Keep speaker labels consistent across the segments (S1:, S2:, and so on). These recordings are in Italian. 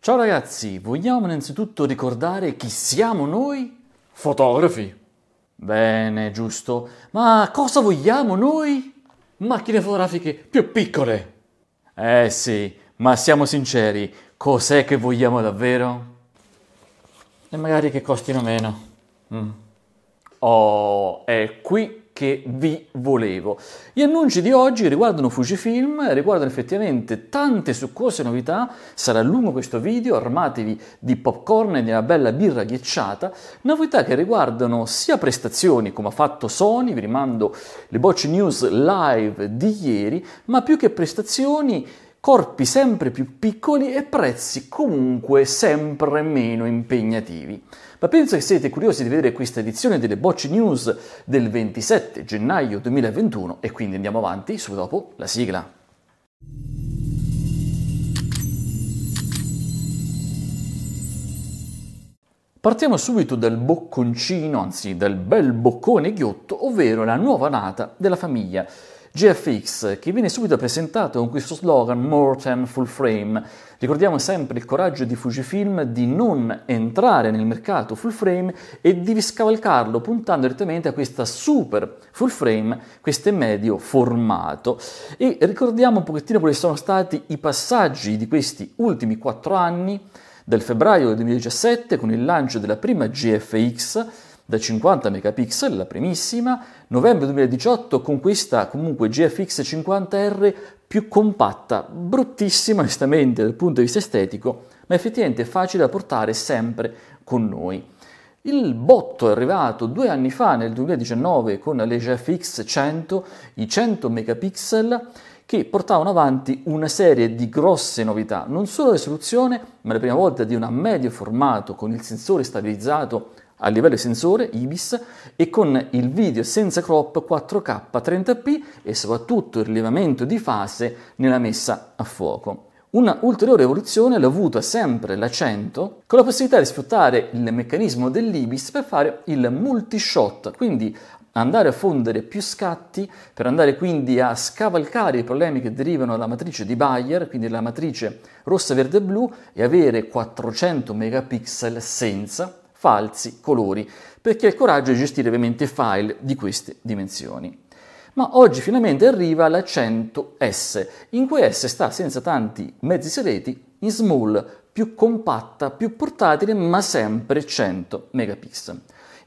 S1: Ciao ragazzi, vogliamo innanzitutto ricordare chi siamo noi? Fotografi. Bene, giusto. Ma cosa vogliamo noi? Macchine fotografiche più piccole. Eh sì, ma siamo sinceri, cos'è che vogliamo davvero? E magari che costino meno. Mm. Oh, è qui che vi volevo. Gli annunci di oggi riguardano Fujifilm, riguardano effettivamente tante succose novità, sarà lungo questo video, armatevi di popcorn e di una bella birra ghiacciata, novità che riguardano sia prestazioni come ha fatto Sony, vi rimando le bocce news live di ieri, ma più che prestazioni corpi sempre più piccoli e prezzi comunque sempre meno impegnativi. Ma penso che siete curiosi di vedere questa edizione delle Bocce News del 27 gennaio 2021 e quindi andiamo avanti subito dopo la sigla. Partiamo subito dal bocconcino, anzi dal bel boccone ghiotto, ovvero la nuova nata della famiglia GFX, che viene subito presentato con questo slogan More than Full Frame. Ricordiamo sempre il coraggio di Fujifilm di non entrare nel mercato full frame e di scavalcarlo puntando direttamente a questa super full frame, questo medio formato. E ricordiamo un pochettino quali sono stati i passaggi di questi ultimi 4 anni, dal febbraio 2017 con il lancio della prima GFX da 50 megapixel, la primissima, novembre 2018 con questa comunque GFX 50R più compatta, bruttissima onestamente dal punto di vista estetico, ma effettivamente facile da portare sempre con noi. Il botto è arrivato due anni fa, nel 2019, con le GFX 100, i 100 megapixel, che portavano avanti una serie di grosse novità, non solo la risoluzione, ma la prima volta di una medio formato con il sensore stabilizzato a livello sensore IBIS e con il video senza crop 4K 30p e soprattutto il rilevamento di fase nella messa a fuoco. Una ulteriore evoluzione l'ha avuta sempre la 100 con la possibilità di sfruttare il meccanismo dell'IBIS per fare il multi-shot, quindi andare a fondere più scatti per andare quindi a scavalcare i problemi che derivano dalla matrice di Bayer, quindi la matrice rossa, verde e blu, e avere 400 megapixel senza falsi colori, perché ha il coraggio di gestire ovviamente file di queste dimensioni. Ma oggi finalmente arriva la 100S, in cui S sta senza tanti mezzi segreti, in small, più compatta, più portatile, ma sempre 100 megapixel.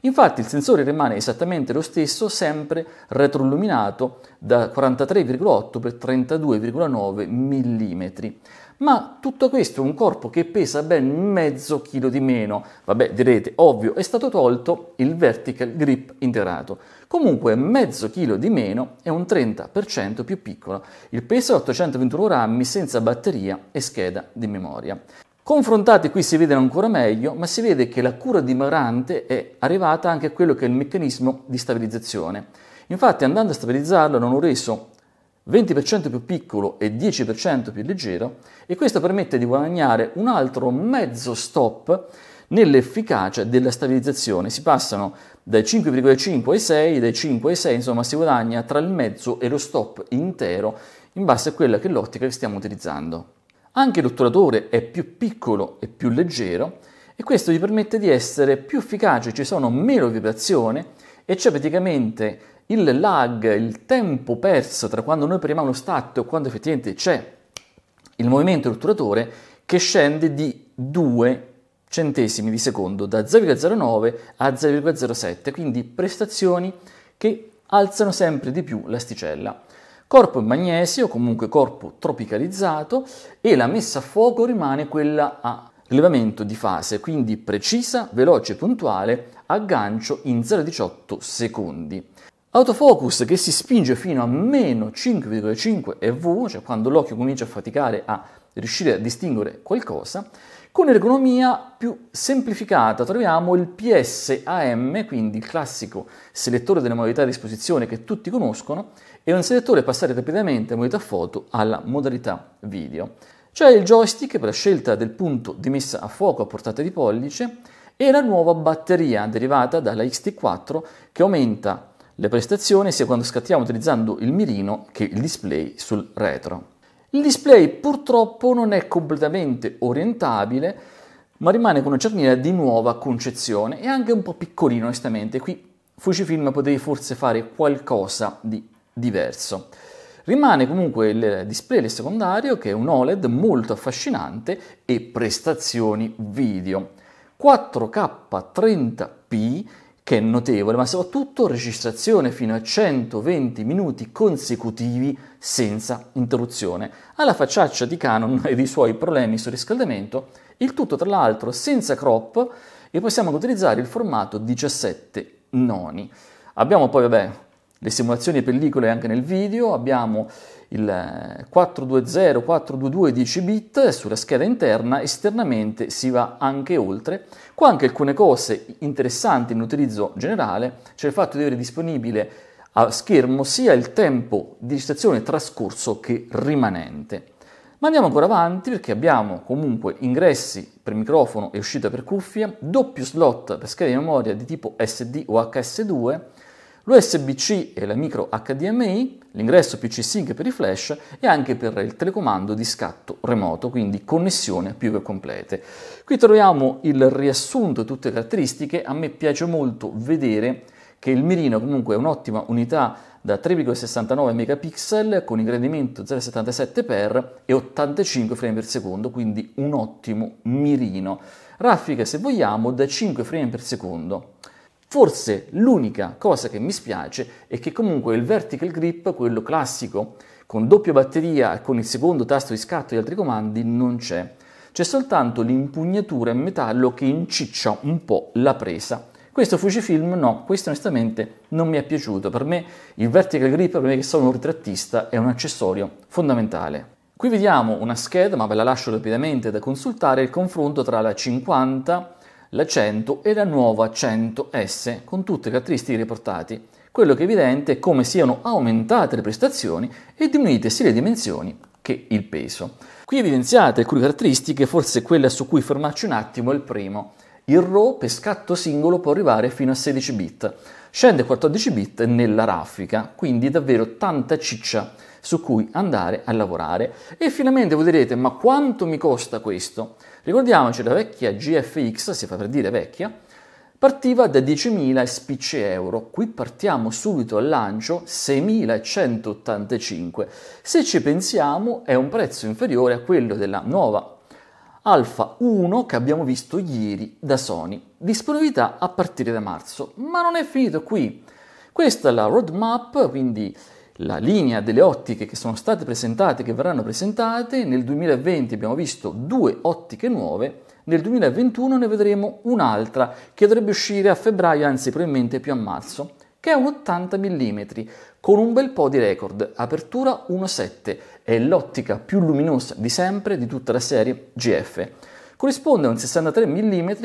S1: Infatti il sensore rimane esattamente lo stesso, sempre retroilluminato da 43,8 x 32,9 mm. Ma tutto questo è un corpo che pesa ben mezzo chilo di meno. Vabbè, direte, ovvio, è stato tolto il vertical grip integrato. Comunque mezzo chilo di meno è un 30% più piccolo. Il peso è 821 grammi senza batteria e scheda di memoria. Confrontati qui si vedono ancora meglio, ma si vede che la cura dimagrante è arrivata anche a quello che è il meccanismo di stabilizzazione. Infatti andando a stabilizzarlo non ho reso 20% più piccolo e 10% più leggero e questo permette di guadagnare un altro mezzo stop nell'efficacia della stabilizzazione. Si passano dai 5,5 ai 6, dai 5 ai 6, insomma si guadagna tra il mezzo e lo stop intero in base a quella che è l'ottica che stiamo utilizzando. Anche l'otturatore è più piccolo e più leggero e questo gli permette di essere più efficace, ci sono meno vibrazioni e c'è praticamente il lag, il tempo perso tra quando noi premiamo lo start e quando effettivamente c'è il movimento del che scende di 2 centesimi di secondo da 0,09 a 0,07, quindi prestazioni che alzano sempre di più l'asticella. Corpo in magnesio, comunque corpo tropicalizzato e la messa a fuoco rimane quella a rilevamento di fase, quindi precisa, veloce e puntuale, aggancio in 0,18 secondi. Autofocus che si spinge fino a meno 5,5 EV, cioè quando l'occhio comincia a faticare a riuscire a distinguere qualcosa, con ergonomia più semplificata troviamo il PSAM, quindi il classico selettore delle modalità a disposizione che tutti conoscono, e un selettore passare rapidamente dalla modalità foto alla modalità video. C'è il joystick per la scelta del punto di messa a fuoco a portata di pollice e la nuova batteria derivata dalla XT4 che aumenta le prestazioni sia quando scattiamo utilizzando il mirino che il display sul retro. Il display purtroppo non è completamente orientabile, ma rimane con una cerniera di nuova concezione e anche un po' piccolino onestamente, qui Fujifilm potevi forse fare qualcosa di diverso. Rimane comunque il display secondario che è un OLED molto affascinante e prestazioni video. 4K 30p che è notevole, ma soprattutto registrazione fino a 120 minuti consecutivi senza interruzione. Alla facciaccia di Canon e dei suoi problemi sul riscaldamento, il tutto tra l'altro senza crop e possiamo utilizzare il formato 17 noni. Abbiamo poi, vabbè, le simulazioni e pellicole anche nel video, abbiamo il 420, 422 10 bit sulla scheda interna, esternamente si va anche oltre. Qua anche alcune cose interessanti in utilizzo generale, cioè il fatto di avere disponibile a schermo sia il tempo di registrazione trascorso che rimanente. Ma andiamo ancora avanti perché abbiamo comunque ingressi per microfono e uscita per cuffia, doppio slot per scheda di memoria di tipo SD o HS2, L'USB-C e la micro HDMI, l'ingresso PC-Sync per i flash e anche per il telecomando di scatto remoto, quindi connessione più che complete. Qui troviamo il riassunto di tutte le caratteristiche, a me piace molto vedere che il mirino comunque è un'ottima unità da 3,69 megapixel con ingrandimento 0,77x e 85 frame per secondo, quindi un ottimo mirino. Raffica, se vogliamo, da 5 frame per secondo. Forse l'unica cosa che mi spiace è che comunque il vertical grip, quello classico, con doppia batteria e con il secondo tasto di scatto e gli altri comandi, non c'è. C'è soltanto l'impugnatura in metallo che inciccia un po' la presa. Questo Fujifilm no, questo onestamente non mi è piaciuto. Per me il vertical grip, per me che sono un ritrattista, è un accessorio fondamentale. Qui vediamo una scheda, ma ve la lascio rapidamente da consultare, il confronto tra la 50 la 100 e la nuova 100S con tutte le caratteristiche riportate. Quello che è evidente è come siano aumentate le prestazioni e diminuite sia le dimensioni che il peso. Qui evidenziate alcune caratteristiche, forse quella su cui fermarci un attimo è il primo. Il RAW per scatto singolo può arrivare fino a 16 bit, scende 14 bit nella raffica, quindi davvero tanta ciccia su cui andare a lavorare. E finalmente voi direte, ma quanto mi costa questo? Ricordiamoci, la vecchia GFX, si fa per dire vecchia, partiva da 10.000 spicce euro, qui partiamo subito al lancio 6.185. Se ci pensiamo è un prezzo inferiore a quello della nuova Alfa 1 che abbiamo visto ieri da Sony. Disponibilità a partire da marzo, ma non è finito qui. Questa è la roadmap, quindi la linea delle ottiche che sono state presentate, che verranno presentate, nel 2020 abbiamo visto due ottiche nuove, nel 2021 ne vedremo un'altra che dovrebbe uscire a febbraio, anzi probabilmente più a marzo, che è un 80 mm con un bel po' di record, apertura 1.7, è l'ottica più luminosa di sempre di tutta la serie GF. Corrisponde a un 63 mm,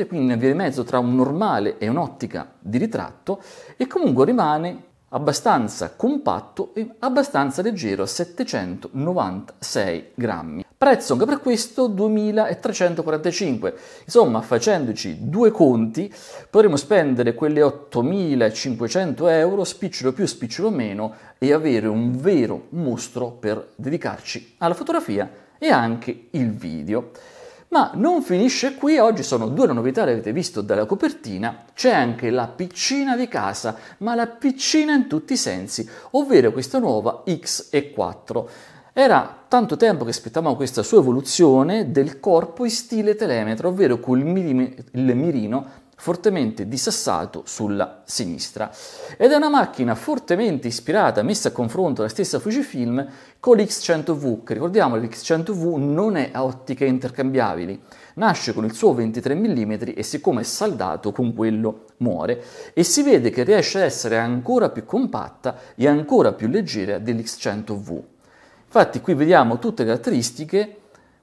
S1: quindi un via di mezzo tra un normale e un'ottica di ritratto e comunque rimane abbastanza compatto e abbastanza leggero, 796 grammi. Prezzo anche per questo 2345. Insomma, facendoci due conti, potremo spendere quelle 8500 euro, spicciolo più, spicciolo meno, e avere un vero mostro per dedicarci alla fotografia e anche il video. Ma non finisce qui, oggi sono due le novità, le avete visto dalla copertina, c'è anche la piccina di casa, ma la piccina in tutti i sensi, ovvero questa nuova xe 4 Era tanto tempo che aspettavamo questa sua evoluzione del corpo in stile telemetro, ovvero col il mirino fortemente dissassato sulla sinistra. Ed è una macchina fortemente ispirata, messa a confronto la stessa Fujifilm, con l'X100V, che ricordiamo l'X100V non è a ottiche intercambiabili, nasce con il suo 23 mm e siccome è saldato con quello muore e si vede che riesce a essere ancora più compatta e ancora più leggera dell'X100V. Infatti qui vediamo tutte le caratteristiche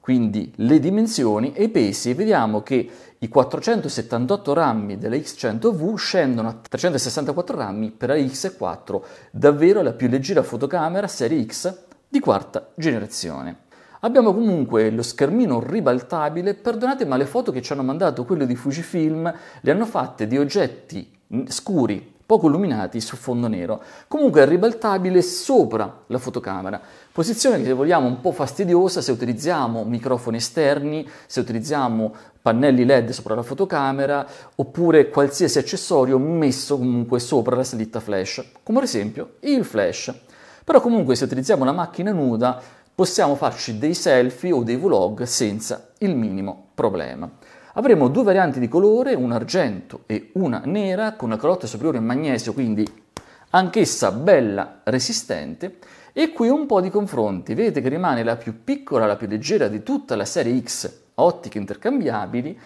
S1: quindi le dimensioni e i pesi, vediamo che i 478 rammi della X100V scendono a 364 rammi per la X4, davvero la più leggera fotocamera serie X di quarta generazione. Abbiamo comunque lo schermino ribaltabile, perdonate ma le foto che ci hanno mandato quello di Fujifilm le hanno fatte di oggetti mm, scuri poco illuminati su fondo nero, comunque è ribaltabile sopra la fotocamera. Posizione che se vogliamo un po' fastidiosa se utilizziamo microfoni esterni, se utilizziamo pannelli LED sopra la fotocamera oppure qualsiasi accessorio messo comunque sopra la slitta flash, come ad esempio il flash. Però comunque se utilizziamo una macchina nuda possiamo farci dei selfie o dei vlog senza il minimo problema avremo due varianti di colore, un argento e una nera, con una calotta superiore in magnesio, quindi anch'essa bella resistente, e qui un po' di confronti, vedete che rimane la più piccola, la più leggera di tutta la serie X ottiche intercambiabili,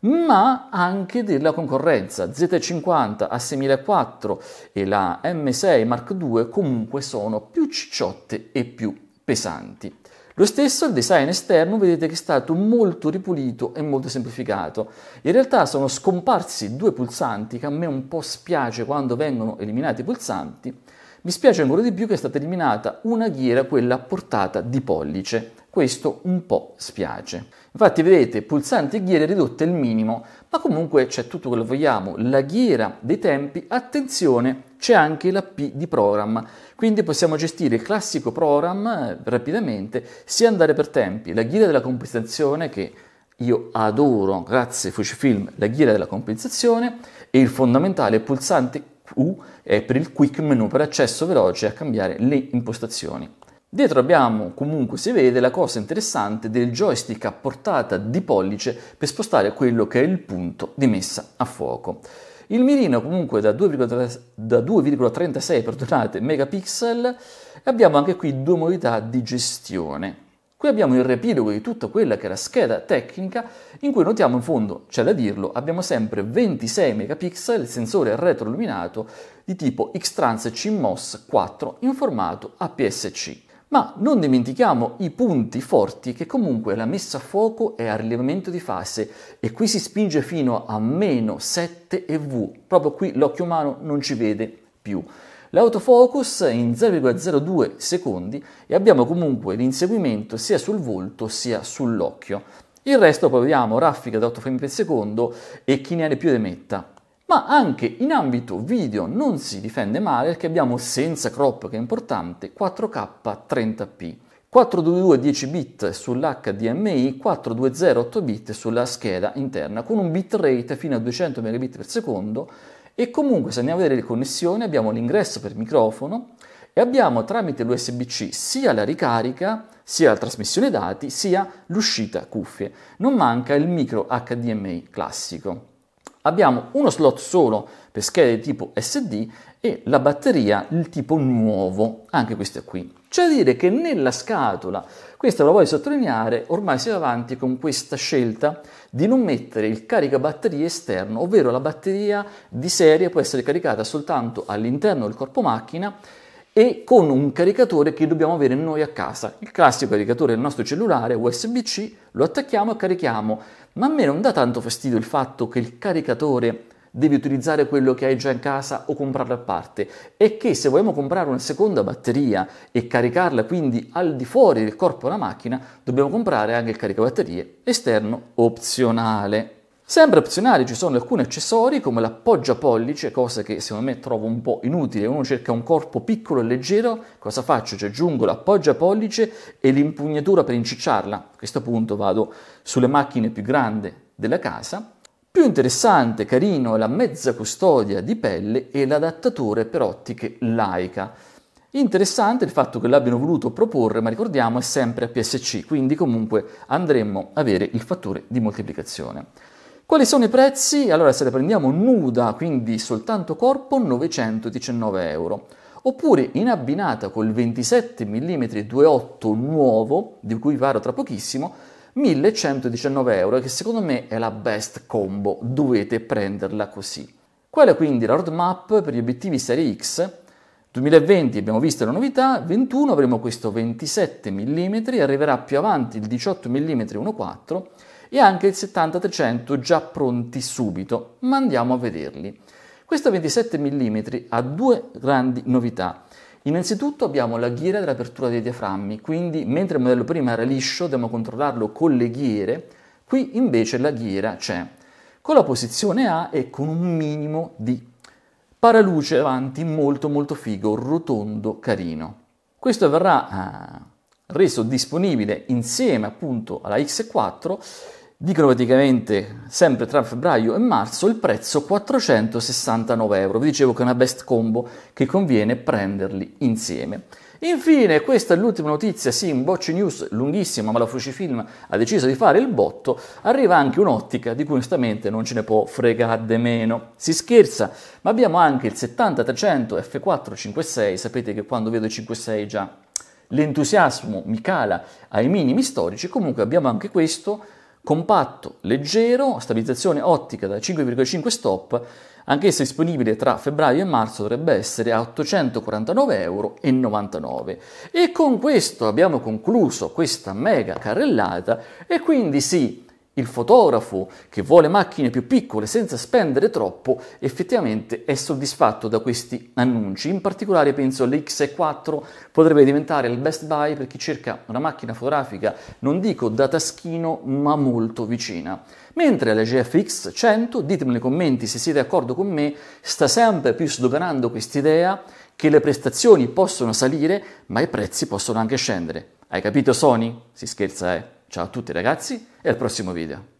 S1: ma anche della concorrenza. Z50 a 6004 e la M6 Mark II comunque sono più cicciotte e più pesanti. Lo stesso il design esterno vedete che è stato molto ripulito e molto semplificato. In realtà sono scomparsi due pulsanti che a me un po' spiace quando vengono eliminati i pulsanti. Mi spiace ancora di più che è stata eliminata una ghiera, quella a portata di pollice. Questo un po' spiace. Infatti vedete pulsante ghiera ridotte il minimo, ma comunque c'è tutto quello che vogliamo. La ghiera dei tempi, attenzione, c'è anche la P di program, quindi possiamo gestire il classico program eh, rapidamente, sia andare per tempi, la ghiera della compensazione che io adoro, grazie Fujifilm, la ghiera della compensazione e il fondamentale pulsante U è per il quick menu per accesso veloce a cambiare le impostazioni. Dietro abbiamo, comunque si vede, la cosa interessante del joystick a portata di pollice per spostare quello che è il punto di messa a fuoco. Il mirino comunque da 2,36 megapixel e abbiamo anche qui due modalità di gestione. Qui abbiamo il riepilogo di tutta quella che è la scheda tecnica in cui notiamo in fondo, c'è da dirlo, abbiamo sempre 26 megapixel, il sensore retroilluminato di tipo Xtrans CMOS 4 in formato APS-C. Ma non dimentichiamo i punti forti che comunque la messa a fuoco è a rilevamento di fase e qui si spinge fino a meno 7 EV, proprio qui l'occhio umano non ci vede più. L'autofocus è in 0,02 secondi e abbiamo comunque l'inseguimento sia sul volto sia sull'occhio. Il resto poi vediamo raffica da 8 frame per secondo e chi ne ha più ne metta ma anche in ambito video non si difende male perché abbiamo senza crop che è importante 4K 30p 422 10 bit sull'HDMI, 420 8 bit sulla scheda interna con un bitrate fino a 200 Mbps e comunque se andiamo a vedere le connessioni abbiamo l'ingresso per microfono e abbiamo tramite l'USB-C sia la ricarica sia la trasmissione dati sia l'uscita cuffie. Non manca il micro HDMI classico abbiamo uno slot solo per schede tipo SD e la batteria il tipo nuovo, anche questa qui. Cioè dire che nella scatola, questo lo voglio sottolineare, ormai siamo avanti con questa scelta di non mettere il caricabatterie esterno, ovvero la batteria di serie può essere caricata soltanto all'interno del corpo macchina e con un caricatore che dobbiamo avere noi a casa. Il classico caricatore del nostro cellulare USB-C, lo attacchiamo e carichiamo, ma a me non dà tanto fastidio il fatto che il caricatore devi utilizzare quello che hai già in casa o comprarlo a parte e che se vogliamo comprare una seconda batteria e caricarla quindi al di fuori del corpo della macchina dobbiamo comprare anche il caricabatterie esterno opzionale. Sempre opzionali ci sono alcuni accessori come l'appoggia pollice, cosa che secondo me trovo un po' inutile, uno cerca un corpo piccolo e leggero, cosa faccio? Ci aggiungo l'appoggia pollice e l'impugnatura per incicciarla, a questo punto vado sulle macchine più grandi della casa. Più interessante, carino, è la mezza custodia di pelle e l'adattatore per ottiche laica. Interessante il fatto che l'abbiano voluto proporre, ma ricordiamo è sempre a PSC, quindi comunque andremmo a avere il fattore di moltiplicazione. Quali sono i prezzi? Allora se la prendiamo nuda, quindi soltanto corpo, 919 euro. Oppure in abbinata col 27 mm 2.8 nuovo, di cui parlo tra pochissimo, 1119 euro, che secondo me è la best combo, dovete prenderla così. Quella è quindi la roadmap per gli obiettivi serie X. 2020 abbiamo visto la novità, 21 avremo questo 27 mm, arriverà più avanti il 18 mm 1.4 e anche il 70-300 già pronti subito, ma andiamo a vederli. Questo 27 mm ha due grandi novità. Innanzitutto abbiamo la ghiera dell'apertura dei diaframmi, quindi mentre il modello prima era liscio, dobbiamo controllarlo con le ghiere, qui invece la ghiera c'è, con la posizione A e con un minimo di paraluce avanti molto molto figo, rotondo, carino. Questo verrà eh, reso disponibile insieme appunto alla X4, dicono praticamente sempre tra febbraio e marzo il prezzo 469 euro. Vi dicevo che è una best combo che conviene prenderli insieme. Infine, questa è l'ultima notizia, sì, in Bocce News lunghissima, ma la Fucifilm ha deciso di fare il botto, arriva anche un'ottica di cui onestamente non ce ne può fregare meno. Si scherza, ma abbiamo anche il 70-300 f F4-56, sapete che quando vedo i 56 già l'entusiasmo mi cala ai minimi storici, comunque abbiamo anche questo compatto, leggero, stabilizzazione ottica da 5,5 stop, anch'essa disponibile tra febbraio e marzo dovrebbe essere a 849,99 euro. E con questo abbiamo concluso questa mega carrellata e quindi sì, il fotografo che vuole macchine più piccole senza spendere troppo effettivamente è soddisfatto da questi annunci. In particolare penso l'X4 potrebbe diventare il best buy per chi cerca una macchina fotografica, non dico da taschino, ma molto vicina. Mentre la GFX 100, ditemi nei commenti se siete d'accordo con me, sta sempre più sdoganando quest'idea che le prestazioni possono salire, ma i prezzi possono anche scendere. Hai capito Sony? Si scherza, eh. Ciao a tutti ragazzi e al prossimo video.